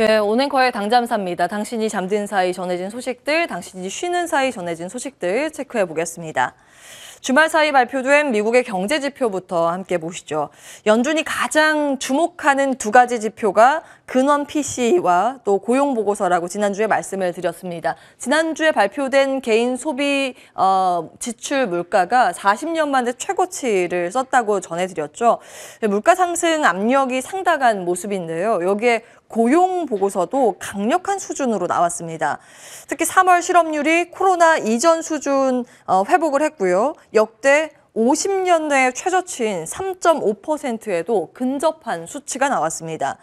예, 오앵커의 당잠사입니다. 당신이 잠든 사이 전해진 소식들, 당신이 쉬는 사이 전해진 소식들 체크해 보겠습니다. 주말 사이 발표된 미국의 경제 지표부터 함께 보시죠. 연준이 가장 주목하는 두 가지 지표가 근원 PC와 또 고용 보고서라고 지난주에 말씀을 드렸습니다. 지난주에 발표된 개인 소비 어, 지출 물가가 40년 만에 최고치를 썼다고 전해드렸죠. 물가 상승 압력이 상당한 모습인데요. 여기에 고용 보고서도 강력한 수준으로 나왔습니다. 특히 3월 실업률이 코로나 이전 수준 어, 회복을 했고요. 역대 5 0년내 최저치인 3.5%에도 근접한 수치가 나왔습니다.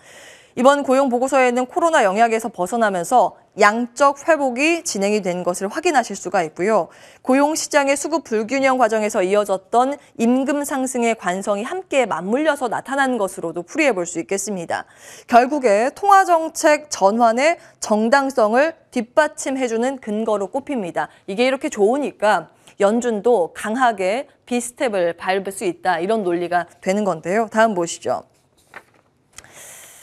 이번 고용 보고서에는 코로나 영향에서 벗어나면서 양적 회복이 진행이 된 것을 확인하실 수가 있고요. 고용 시장의 수급 불균형 과정에서 이어졌던 임금 상승의 관성이 함께 맞물려서 나타난 것으로도 풀이해 볼 수 있겠습니다. 결국에 통화 정책 전환의 정당성을 뒷받침해 주는 근거로 꼽힙니다. 이게 이렇게 좋으니까 연준도 강하게 비스텝을 밟을 수 있다. 이런 논리가 되는 건데요. 다음 보시죠.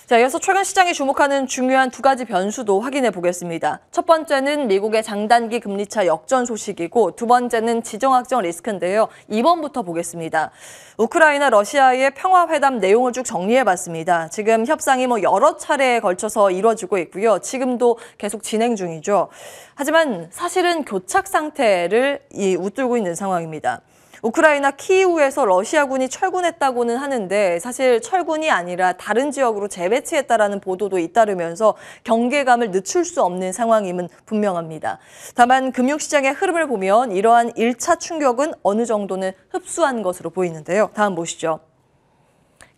자, 이어서 최근 시장이 주목하는 중요한 두 가지 변수도 확인해 보겠습니다. 첫 번째는 미국의 장단기 금리차 역전 소식이고 두 번째는 지정 확정 리스크인데요. 2번부터 보겠습니다. 우크라이나 러시아의 평화회담 내용을 쭉 정리해 봤습니다. 지금 협상이 뭐 여러 차례에 걸쳐서 이루어지고 있고요. 지금도 계속 진행 중이죠. 하지만 사실은 교착 상태를 이, 웃돌고 있는 상황입니다. 우크라이나 키이우에서 러시아군이 철군했다고는 하는데 사실 철군이 아니라 다른 지역으로 재배치했다라는 보도도 잇따르면서 경계감을 늦출 수 없는 상황임은 분명합니다. 다만 금융시장의 흐름을 보면 이러한 1차 충격은 어느 정도는 흡수한 것으로 보이는데요. 다음 보시죠.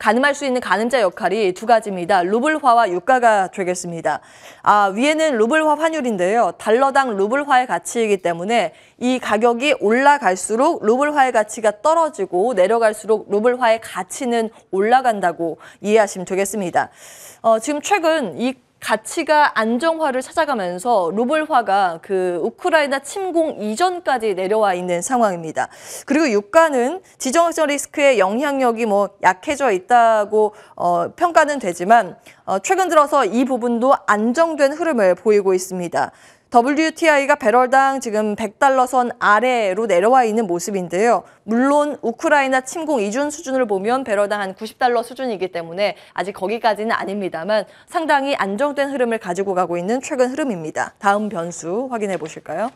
가늠할 수 있는 가늠자 역할이 두 가지입니다. 루블화와 유가가 되겠습니다. 아, 위에는 루블화 환율인데요. 달러당 루블화의 가치이기 때문에 이 가격이 올라갈수록 루블화의 가치가 떨어지고 내려갈수록 루블화의 가치는 올라간다고 이해하시면 되겠습니다. 어, 지금 최근 이 가치가 안정화를 찾아가면서 루블화가 그 우크라이나 침공 이전까지 내려와 있는 상황입니다. 그리고 유가는 지정학적 리스크의 영향력이 뭐 약해져 있다고 어, 평가는 되지만 어, 최근 들어서 이 부분도 안정된 흐름을 보이고 있습니다. WTI가 배럴당 지금 100달러 선 아래로 내려와 있는 모습인데요. 물론 우크라이나 침공 이준 수준을 보면 배럴당 한 90달러 수준이기 때문에 아직 거기까지는 아닙니다만 상당히 안정된 흐름을 가지고 가고 있는 최근 흐름입니다. 다음 변수 확인해 보실까요?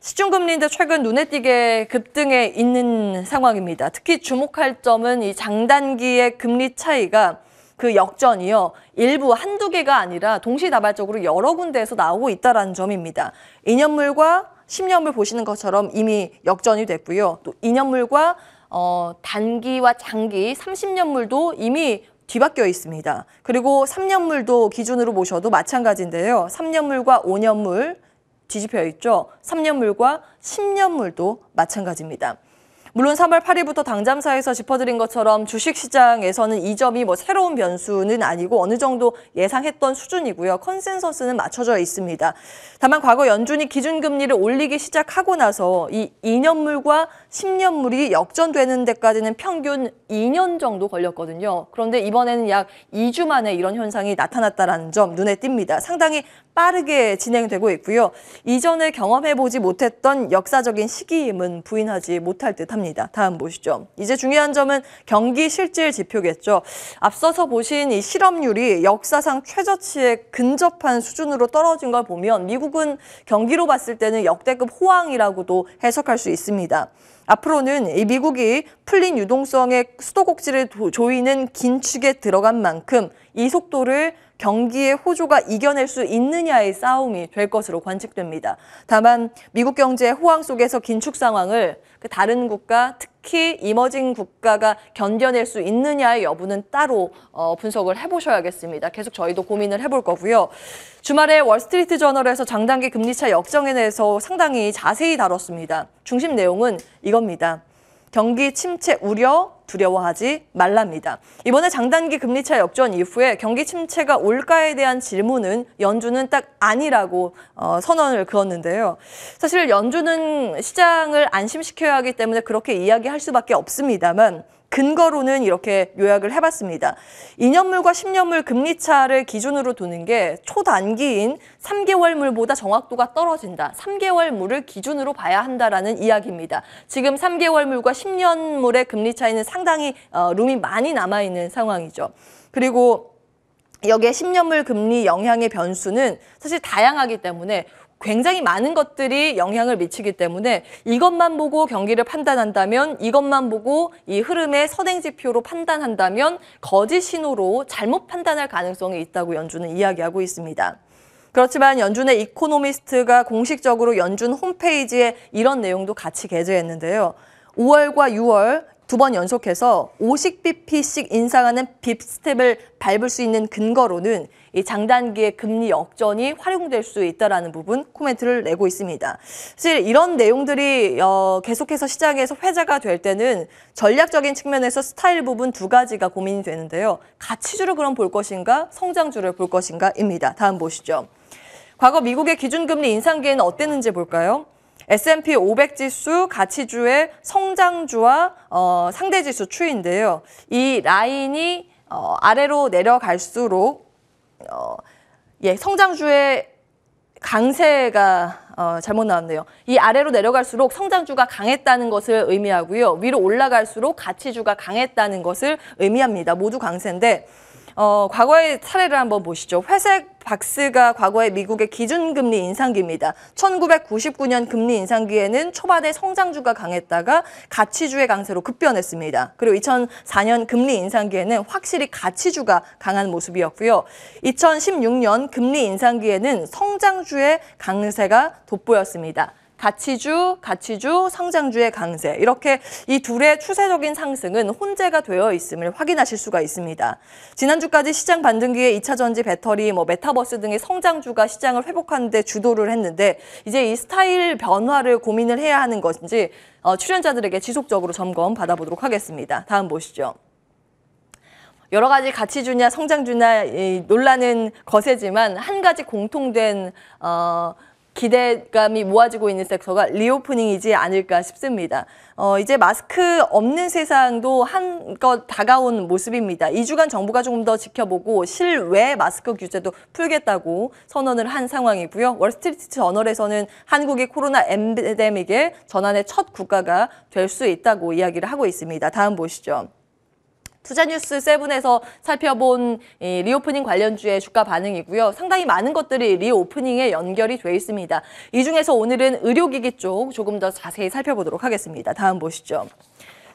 시중금리인데 최근 눈에 띄게 급등해 있는 상황입니다. 특히 주목할 점은 이 장단기의 금리 차이가 그 역전이요. 일부 한두 개가 아니라 동시다발적으로 여러 군데에서 나오고 있다는 점입니다. 인연물과 십년물 보시는 것처럼 이미 역전이 됐고요. 또인년물과 어, 단기와 장기 삼십 년물도 이미 뒤바뀌어 있습니다. 그리고 삼년물도 기준으로 보셔도 마찬가지인데요. 삼년물과오년물 뒤집혀 있죠. 삼년물과십년물도 마찬가지입니다. 물론 3월 8일부터 당잠사에서 짚어드린 것처럼 주식시장에서는 이 점이 뭐 새로운 변수는 아니고 어느 정도 예상했던 수준이고요. 컨센서스는 맞춰져 있습니다. 다만 과거 연준이 기준금리를 올리기 시작하고 나서 이 2년물과 10년물이 역전되는 데까지는 평균 2년 정도 걸렸거든요. 그런데 이번에는 약 2주 만에 이런 현상이 나타났다는 점 눈에 띕니다. 상당히 빠르게 진행되고 있고요. 이전에 경험해보지 못했던 역사적인 시기임은 부인하지 못할 듯합니다. 다음 보시죠. 이제 중요한 점은 경기 실질 지표겠죠. 앞서서 보신 이 실업률이 역사상 최저치에 근접한 수준으로 떨어진 걸 보면 미국은 경기로 봤을 때는 역대급 호황이라고도 해석할 수 있습니다. 앞으로는 이 미국이 풀린 유동성의 수도꼭지를 조이는 긴축에 들어간 만큼 이 속도를 경기에호주가 이겨낼 수 있느냐의 싸움이 될 것으로 관측됩니다. 다만 미국 경제의 호황 속에서 긴축 상황을 그 다른 국가, 특히 이머징 국가가 견뎌낼 수 있느냐의 여부는 따로 어, 분석을 해보셔야겠습니다. 계속 저희도 고민을 해볼 거고요. 주말에 월스트리트 저널에서 장단기 금리차 역정에 대해서 상당히 자세히 다뤘습니다. 중심 내용은 이겁니다. 경기 침체 우려 두려워하지 말랍니다. 이번에 장단기 금리차 역전 이후에 경기 침체가 올까에 대한 질문은 연준은 딱 아니라고 어, 선언을 그었는데요. 사실 연준은 시장을 안심시켜야 하기 때문에 그렇게 이야기할 수밖에 없습니다만 근거로는 이렇게 요약을 해봤습니다. 2년물과 10년물 금리차를 기준으로 두는 게 초단기인 3개월물보다 정확도가 떨어진다. 3개월물을 기준으로 봐야 한다라는 이야기입니다. 지금 3개월물과 10년물의 금리 차이는 상당히 어, 룸이 많이 남아있는 상황이죠. 그리고 여기에 10년물 금리 영향의 변수는 사실 다양하기 때문에 굉장히 많은 것들이 영향을 미치기 때문에 이것만 보고 경기를 판단한다면 이것만 보고 이 흐름의 선행지표로 판단한다면 거짓 신호로 잘못 판단할 가능성이 있다고 연준은 이야기하고 있습니다. 그렇지만 연준의 이코노미스트가 공식적으로 연준 홈페이지에 이런 내용도 같이 게재했는데요. 5월과 6월 두번 연속해서 50bp씩 인상하는 빕스텝을 밟을 수 있는 근거로는 이 장단기의 금리 역전이 활용될 수 있다라는 부분 코멘트를 내고 있습니다. 사실 이런 내용들이 어, 계속해서 시장에서 회자가 될 때는 전략적인 측면에서 스타일 부분 두 가지가 고민이 되는데요. 가치주를 그럼 볼 것인가 성장주를 볼 것인가입니다. 다음 보시죠. 과거 미국의 기준금리 인상기에는 어땠는지 볼까요? S&P 500 지수 가치주의 성장주와 어, 상대 지수 추인데요. 이 라인이 어, 아래로 내려갈수록 어, 예, 성장주의 강세가 어, 잘못 나왔네요. 이 아래로 내려갈수록 성장주가 강했다는 것을 의미하고요. 위로 올라갈수록 가치주가 강했다는 것을 의미합니다. 모두 강세인데 어, 과거의 사례를 한번 보시죠. 회색 박스가 과거의 미국의 기준금리 인상기입니다. 1999년 금리 인상기에는 초반에 성장주가 강했다가 가치주의 강세로 급변했습니다. 그리고 2004년 금리 인상기에는 확실히 가치주가 강한 모습이었고요. 2016년 금리 인상기에는 성장주의 강세가 돋보였습니다. 가치주, 가치주, 성장주의 강세 이렇게 이 둘의 추세적인 상승은 혼재가 되어 있음을 확인하실 수가 있습니다. 지난주까지 시장 반등기에 2차 전지, 배터리, 뭐 메타버스 등의 성장주가 시장을 회복하는 데 주도를 했는데 이제 이 스타일 변화를 고민을 해야 하는 것인지 어, 출연자들에게 지속적으로 점검 받아보도록 하겠습니다. 다음 보시죠. 여러 가지 가치주냐 성장주냐 논란은 거세지만 한 가지 공통된 어, 기대감이 모아지고 있는 섹터가 리오프닝이지 않을까 싶습니다. 어, 이제 마스크 없는 세상도 한껏 다가온 모습입니다. 2주간 정부가 조금 더 지켜보고 실외 마스크 규제도 풀겠다고 선언을 한 상황이고요. 월스트리트 저널에서는 한국이 코로나 엔데믹의 전환의 첫 국가가 될 수 있다고 이야기를 하고 있습니다. 다음 보시죠. 투자뉴스 세븐에서 살펴본 이 리오프닝 관련주의 주가 반응이고요. 상당히 많은 것들이 리오프닝에 연결이 돼 있습니다. 이 중에서 오늘은 의료기기 쪽 조금 더 자세히 살펴보도록 하겠습니다. 다음 보시죠.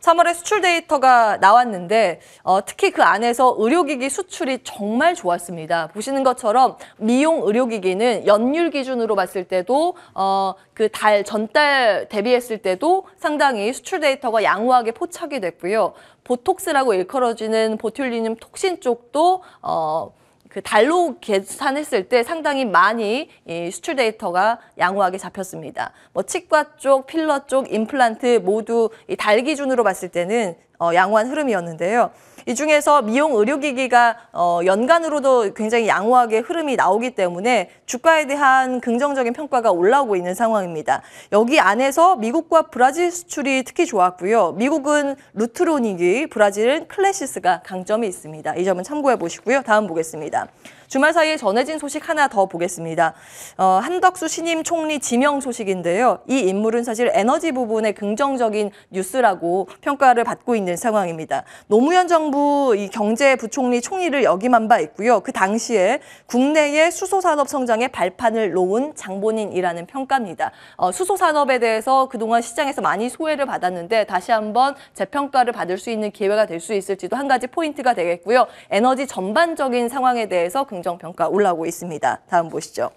3월에 수출 데이터가 나왔는데 어, 특히 그 안에서 의료기기 수출이 정말 좋았습니다. 보시는 것처럼 미용 의료기기는 연율 기준으로 봤을 때도 어, 그 달 전달 대비했을 때도 상당히 수출 데이터가 양호하게 포착이 됐고요. 보톡스라고 일컬어지는 보툴리늄 톡신 쪽도 어, 그 달로 계산했을 때 상당히 많이 이 수출 데이터가 양호하게 잡혔습니다. 뭐 치과 쪽, 필러 쪽, 임플란트 모두 이 달 기준으로 봤을 때는 어, 양호한 흐름이었는데요. 이 중에서 미용 의료기기가 어, 연간으로도 굉장히 양호하게 흐름이 나오기 때문에 주가에 대한 긍정적인 평가가 올라오고 있는 상황입니다. 여기 안에서 미국과 브라질 수출이 특히 좋았고요. 미국은 루트로닉이, 브라질은 클래시스가 강점이 있습니다. 이 점은 참고해 보시고요. 다음 보겠습니다. 주말 사이에 전해진 소식 하나 더 보겠습니다. 어, 한덕수 신임 총리 지명 소식인데요. 이 인물은 사실 에너지 부분의 긍정적인 뉴스라고 평가를 받고 있는 상황입니다. 노무현 정부 이 경제부총리 총리를 역임한 바 있고요. 그 당시에 국내의 수소산업 성장의 발판을 놓은 장본인이라는 평가입니다. 어, 수소산업에 대해서 그동안 시장에서 많이 소외를 받았는데 다시 한번 재평가를 받을 수 있는 기회가 될 수 있을지도 한 가지 포인트가 되겠고요. 에너지 전반적인 상황에 대해서 굉장히 긍정평가 올라오고 있습니다. 다음 보시죠.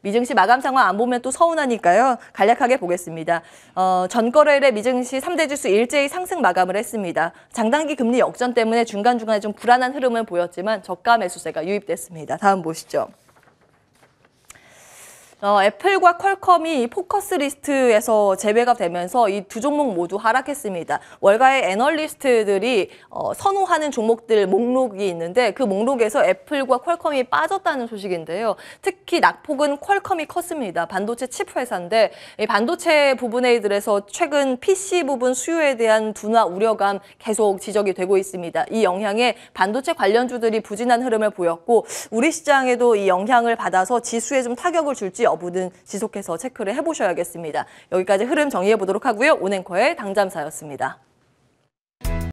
미증시 마감 상황 안 보면 또 서운하니까요. 간략하게 보겠습니다. 어, 전거래일에 미증시 3대 지수 일제히 상승 마감을 했습니다. 장단기 금리 역전 때문에 중간중간에 좀 불안한 흐름을 보였지만 저가 매수세가 유입됐습니다. 다음 보시죠. 어, 애플과 퀄컴이 포커스 리스트에서 제외가 되면서 이 두 종목 모두 하락했습니다. 월가의 애널리스트들이 어, 선호하는 종목들 목록이 있는데 그 목록에서 애플과 퀄컴이 빠졌다는 소식인데요. 특히 낙폭은 퀄컴이 컸습니다. 반도체 칩 회사인데 이 반도체 부분에 들해서 최근 PC 부분 수요에 대한 둔화 우려감 계속 지적이 되고 있습니다. 이 영향에 반도체 관련주들이 부진한 흐름을 보였고 우리 시장에도 이 영향을 받아서 지수에 좀 타격을 줄지 여부 는 지속해서 체크를 해보셔야겠습니다. 여기까지 흐름 정리해보도록 하고요. 온앵커의 당잠사였습니다.